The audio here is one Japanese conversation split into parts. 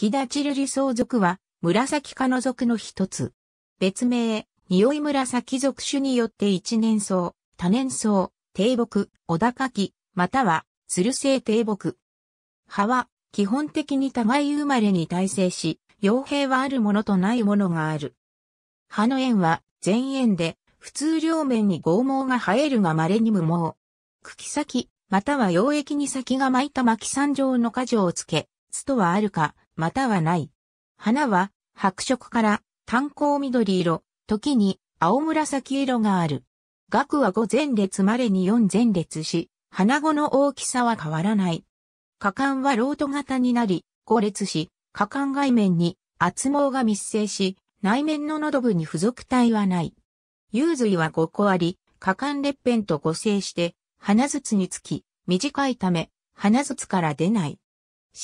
木ダチルリソウ属は、紫科の属の一つ。別名、匂い紫属種によって一年草、多年草、低木、小高木、または、鶴る性低木。葉は、基本的に互い生まれに耐性し、傭兵はあるものとないものがある。葉の縁は、全縁で、普通両面に剛毛が生えるが稀に無毛。茎先、または溶液に先が巻いた巻き三状の果樹をつけ、巣とはあるか、またはない。花は白色から炭鉱緑色、時に青紫色がある。額は5前列までに4前列し、花子の大きさは変わらない。果敢はロート型になり、5列し、果敢外面に厚毛が密生し、内面の喉部に付属体はない。幽髄は5個あり、果敢列片と合成して、花筒につき、短いため、花筒から出ない。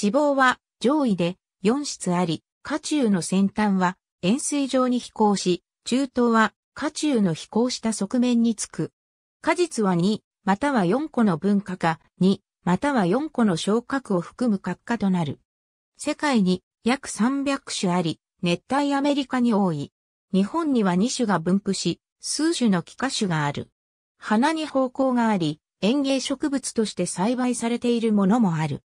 脂肪は上位で4室あり、渦中の先端は円錐状に飛行し、中東は渦中の飛行した側面につく。果実は2、または4個の分化か、2、または4個の小核を含む核化となる。世界に約300種あり、熱帯アメリカに多い。日本には2種が分布し、数種の気化種がある。花に方向があり、園芸植物として栽培されているものもある。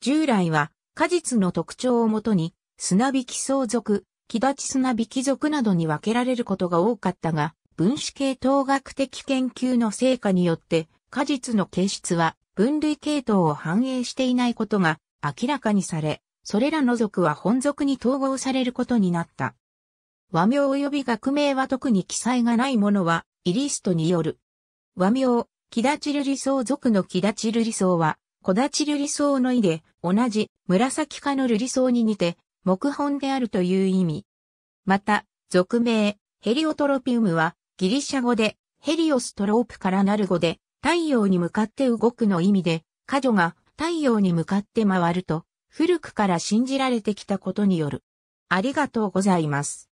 従来は果実の特徴をもとに、砂引き相続、木立砂引き属などに分けられることが多かったが、分子系統学的研究の成果によって、果実の形質は分類系統を反映していないことが明らかにされ、それらの属は本属に統合されることになった。和名及び学名は特に記載がないものは、イリストによる。和名、木立る理想族属の木立る理想は、小立瑠璃草の意で、同じ紫化の瑠璃草に似て、木本であるという意味。また、俗名、ヘリオトロピウムは、ギリシャ語で、ヘリオストロープからなる語で、太陽に向かって動くの意味で、カ女が太陽に向かって回ると、古くから信じられてきたことによる。ありがとうございます。